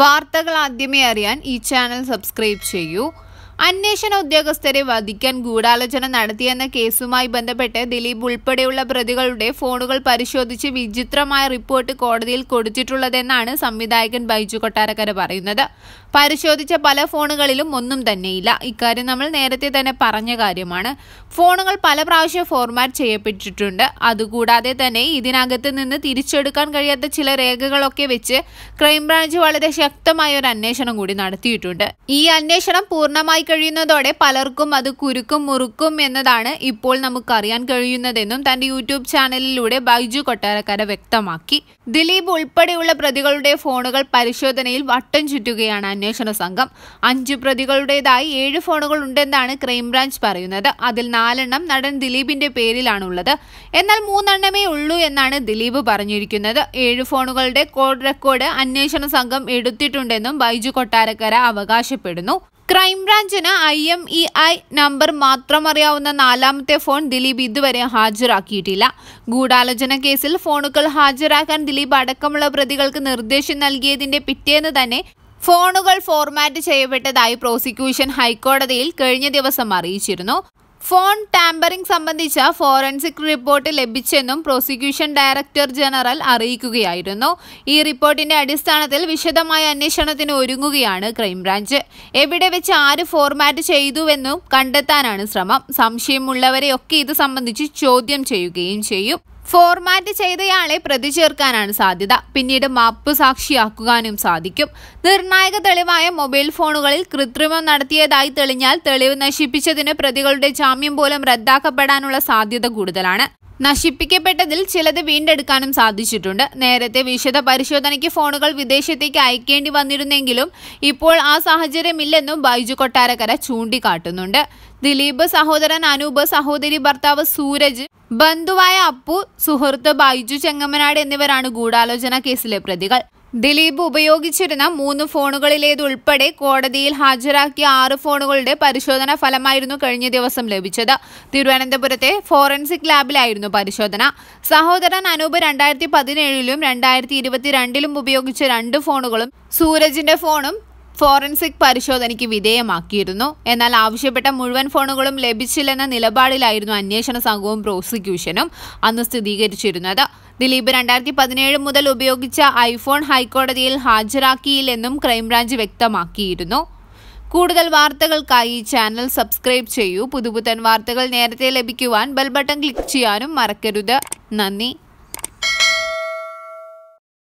വാർത്തകൾ ആദ്യമേ അറിയാൻ ഈ ചാനൽ സബ്സ്ക്രൈബ് ചെയ്യൂ അന്വേഷണ ഉദ്യോഗസ്ഥരെ വധിക്കാൻ ഗൂഢാലോചന നടത്തിയെന്ന കേസുമായി ബന്ധപ്പെട്ട് ദിലീപ് ഉൾപ്പെടെയുള്ള പ്രതികളുടെ ഫോണുകൾ പരിശോധിച്ച് വിചിത്രമായ റിപ്പോർട്ട് കോടതിയിൽ കൊടുത്തിട്ടുള്ളതെന്നാണ് സംവിധായകൻ ബൈജു കൊട്ടാരക്കര പറയുന്നത് പരിശോധിച്ച പല ഫോണുകളിലും ഒന്നും തന്നെയില്ല ഇക്കാര്യം നമ്മൾ നേരത്തെ തന്നെ പറഞ്ഞ കാര്യമാണ് ഫോണുകൾ പല പ്രാവശ്യം ഫോർമാറ്റ് ചെയ്യപ്പെട്ടിട്ടുണ്ട് അതുകൂടാതെ തന്നെ ഇതിനകത്ത് നിന്ന് തിരിച്ചെടുക്കാൻ കഴിയാത്ത ചില രേഖകളൊക്കെ വെച്ച് ക്രൈംബ്രാഞ്ച് വളരെ ശക്തമായ ഒരു അന്വേഷണം കൂടി നടത്തിയിട്ടുണ്ട് ഈ അന്വേഷണം പൂർണ്ണമായി കഴിയുന്നതോടെ പലർക്കും അത് കുരുക്കും മുറുക്കും എന്നതാണ് ഇപ്പോൾ നമുക്കറിയാൻ കഴിയുന്നതെന്നും തന്റെ യൂട്യൂബ് ചാനലിലൂടെ ബൈജു കൊട്ടാരക്കര വ്യക്തമാക്കി ദിലീപ് ഉൾപ്പെടെയുള്ള പ്രതികളുടെ ഫോണുകൾ പരിശോധനയിൽ വട്ടം ചുറ്റുകയാണ് അന്വേഷണ സംഘം അഞ്ചു പ്രതികളുടേതായി ഏഴ് ഫോണുകൾ ഉണ്ടെന്നാണ് ക്രൈംബ്രാഞ്ച് പറയുന്നത് അതിൽ നാലെണ്ണം നടൻ ദിലീപിന്റെ പേരിലാണുള്ളത് എന്നാൽ മൂന്നെണ്ണമേ ഉള്ളൂ എന്നാണ് ദിലീപ് പറഞ്ഞിരിക്കുന്നത് ഏഴ് ഫോണുകളുടെ കോഡ് റെക്കോർഡ് അന്വേഷണ സംഘം എടുത്തിട്ടുണ്ടെന്നും ബൈജു കൊട്ടാരക്കര അവകാശപ്പെടുന്നു ക്രൈംബ്രാഞ്ചിന് I M E I number മാത്രം അറിയാവുന്ന നാലാമത്തെ ഫോൺ ദിലീപ് ഇതുവരെ ഹാജരാക്കിയിട്ടില്ല ഗൂഢാലോചന കേസിൽ ഫോണുകൾ ഹാജരാക്കാൻ ദിലീപ് അടക്കമുള്ള പ്രതികൾക്ക് നിർദ്ദേശം നൽകിയതിന്റെ പിറ്റേന്ന് തന്നെ ഫോണുകൾ ഫോർമാറ്റ് ചെയ്യപ്പെട്ടതായി പ്രോസിക്യൂഷൻ ഹൈക്കോടതിയിൽ കഴിഞ്ഞ ദിവസം അറിയിച്ചിരുന്നു ഫോൺ ടാമ്പറിംഗ് സംബന്ധിച്ച ഫോറൻസിക് റിപ്പോർട്ട് ലഭിച്ചെന്നും പ്രോസിക്യൂഷൻ ഡയറക്ടർ ജനറൽ അറിയിക്കുകയായിരുന്നു ഈ റിപ്പോർട്ടിന്റെ അടിസ്ഥാനത്തിൽ വിശദമായ അന്വേഷണത്തിന് ഒരുങ്ങുകയാണ് ക്രൈംബ്രാഞ്ച് എവിടെ വെച്ച് ആര് ഫോർമാറ്റ് ചെയ്തുവെന്നും കണ്ടെത്താനാണ് ശ്രമം സംശയമുള്ളവരെയൊക്കെ ഇത് സംബന്ധിച്ച് ചോദ്യം ചെയ്യുകയും ചെയ്യും ഫോർമാറ്റ് ചെയ്തയാളെ പ്രതി ചേർക്കാനാണ് സാധ്യത പിന്നീട് മാപ്പ് സാക്ഷിയാക്കുവാനും സാധിക്കും നിർണായക തെളിവായ മൊബൈൽ ഫോണുകളിൽ കൃത്രിമം നടത്തിയതായി തെളിഞ്ഞാൽ തെളിവ് നശിപ്പിച്ചതിന് പ്രതികളുടെ ജാമ്യം പോലും റദ്ദാക്കപ്പെടാനുള്ള സാധ്യത കൂടുതലാണ് നശിപ്പിക്കപ്പെട്ടതിൽ ചിലത് വീണ്ടെടുക്കാനും സാധിച്ചിട്ടുണ്ട് നേരത്തെ വിശദ പരിശോധനയ്ക്ക് ഫോണുകൾ വിദേശത്തേക്ക് അയക്കേണ്ടി വന്നിരുന്നെങ്കിലും ഇപ്പോൾ ആ സാഹചര്യമില്ലെന്നും ബൈജു കൊട്ടാരക്കര ചൂണ്ടിക്കാട്ടുന്നുണ്ട് ദിലീപ് സഹോദരൻ അനൂപ് സഹോദരി ഭർത്താവ് സൂരജ് ബന്ധുവായ അപ്പു സുഹൃത്ത് ബൈജു ചെങ്ങമനാട് എന്നിവരാണ് ഗൂഢാലോചന കേസിലെ പ്രതികൾ ദിലീപ് ഉപയോഗിച്ചിരുന്ന മൂന്ന് ഫോണുകളിലേതുൾപ്പെടെ കോടതിയിൽ ഹാജരാക്കിയ ആറ് ഫോണുകളുടെ പരിശോധന ഫലമായിരുന്നു കഴിഞ്ഞ ദിവസം ലഭിച്ചത് തിരുവനന്തപുരത്തെ ഫോറൻസിക് ലാബിലായിരുന്നു പരിശോധന സഹോദരൻ അനൂപ് രണ്ടായിരത്തി പതിനേഴിലും രണ്ടായിരത്തി ഇരുപത്തിരണ്ടിലും ഉപയോഗിച്ച രണ്ട് ഫോണുകളും സൂരജിന്റെ ഫോണും ഫോറൻസിക് പരിശോധനയ്ക്ക് വിധേയമാക്കിയിരുന്നു എന്നാൽ ആവശ്യപ്പെട്ട മുഴുവൻ ഫോണുകളും ലഭിച്ചില്ലെന്ന നിലപാടിലായിരുന്നു അന്വേഷണ സംഘവും പ്രോസിക്യൂഷനും അന്ന് സ്ഥിരീകരിച്ചിരുന്നത് ദിലീപ് രണ്ടായിരത്തി പതിനേഴ് മുതൽ ഉപയോഗിച്ച ഐഫോൺ ഹൈക്കോടതിയിൽ ഹാജരാക്കിയില്ലെന്നും ക്രൈംബ്രാഞ്ച് വ്യക്തമാക്കിയിരുന്നു കൂടുതൽ വാർത്തകൾക്കായി ചാനൽ സബ്സ്ക്രൈബ് ചെയ്യൂ പുതുപുത്തൻ വാർത്തകൾ നേരത്തെ ലഭിക്കുവാൻ ബെൽബട്ടൺ ക്ലിക്ക് ചെയ്യാനും മറക്കരുത് നന്ദി